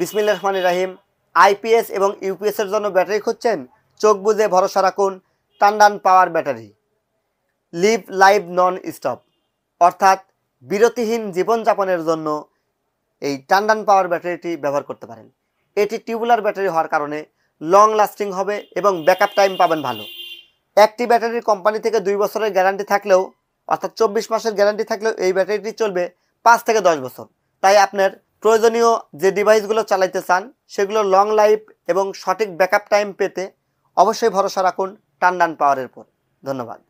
বিসমিল্লা রহমান রাহিম আইপিএস এবং ইউপিএসের জন্য ব্যাটারি খুঁজছেন চোখ বুঝে ভরসা রাখুন Tandon power battery live live non stop অর্থাৎ বিরতিহীন জীবনযাপনের জন্য এই টান্ডান পাওয়ার ব্যাটারিটি ব্যবহার করতে পারেন এটি টিউবুলার ব্যাটারি হওয়ার কারণে লং লাস্টিং হবে এবং ব্যাকআপ টাইম পাবেন ভালো একটি ব্যাটারির কোম্পানি থেকে দুই বছরের গ্যারান্টি থাকলেও অর্থাৎ চব্বিশ মাসের গ্যারান্টি থাকলেও এই ব্যাটারিটি চলবে পাঁচ থেকে দশ বছর তাই আপনার প্রয়োজনীয় যে ডিভাইসগুলো চালাইতে চান সেগুলো লং লাইফ এবং সঠিক ব্যাকআপ টাইম পেতে অবশ্যই ভরসা রাখুন টান্ডান পাওয়ারের পর ধন্যবাদ